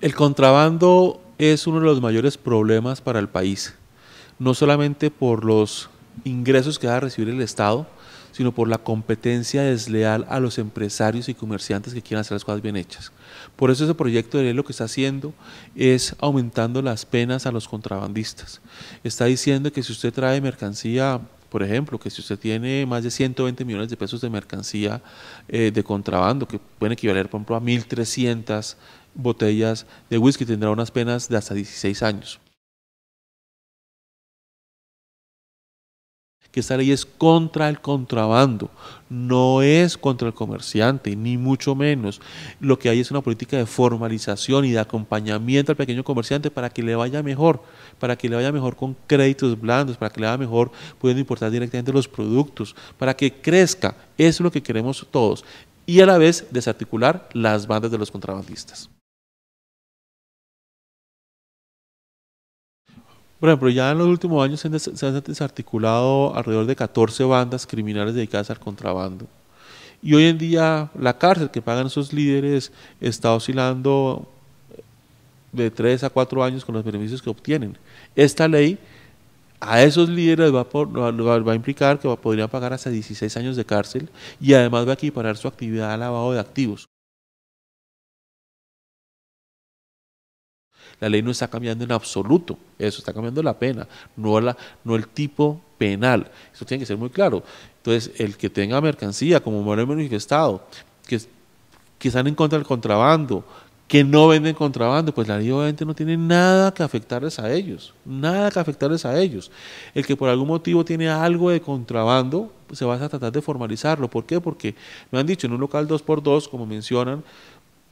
El contrabando es uno de los mayores problemas para el país, no solamente por los ingresos que va a recibir el Estado, sino por la competencia desleal a los empresarios y comerciantes que quieren hacer las cosas bien hechas. Por eso ese proyecto de ley lo que está haciendo es aumentando las penas a los contrabandistas. Está diciendo que si usted trae mercancía, por ejemplo, que si usted tiene más de 120 millones de pesos de mercancía eh, de contrabando, que pueden equivaler, por ejemplo, a 1.300 botellas de whisky. Tendrá unas penas de hasta 16 años. que esta ley es contra el contrabando, no es contra el comerciante, ni mucho menos. Lo que hay es una política de formalización y de acompañamiento al pequeño comerciante para que le vaya mejor, para que le vaya mejor con créditos blandos, para que le vaya mejor pudiendo importar directamente los productos, para que crezca. Eso es lo que queremos todos. Y a la vez desarticular las bandas de los contrabandistas. Por ejemplo, ya en los últimos años se han, desarticulado alrededor de 14 bandas criminales dedicadas al contrabando. Y hoy en día la cárcel que pagan esos líderes está oscilando eh, de 3 a 4 años con los beneficios que obtienen. Esta ley a esos líderes va a, a implicar que podrían pagar hasta 16 años de cárcel y además va a equiparar su actividad a lavado de activos. La ley no está cambiando en absoluto, eso está cambiando la pena, no, la, no el tipo penal. Eso tiene que ser muy claro. Entonces, el que tenga mercancía, como me lo he manifestado, que, están en contra del contrabando, que no venden contrabando, pues la ley obviamente no tiene nada que afectarles a ellos, nada que afectarles a ellos. El que por algún motivo tiene algo de contrabando, pues se va a tratar de formalizarlo. ¿Por qué? Porque me han dicho en un local 2x2, como mencionan,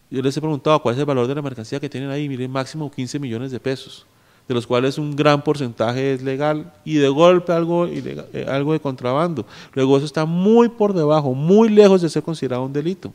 yo les he preguntado cuál es el valor de la mercancía que tienen ahí, miren, máximo 15 millones de pesos, de los cuales un gran porcentaje es legal y de golpe algo, eh, algo de contrabando. Luego eso está muy por debajo, muy lejos de ser considerado un delito.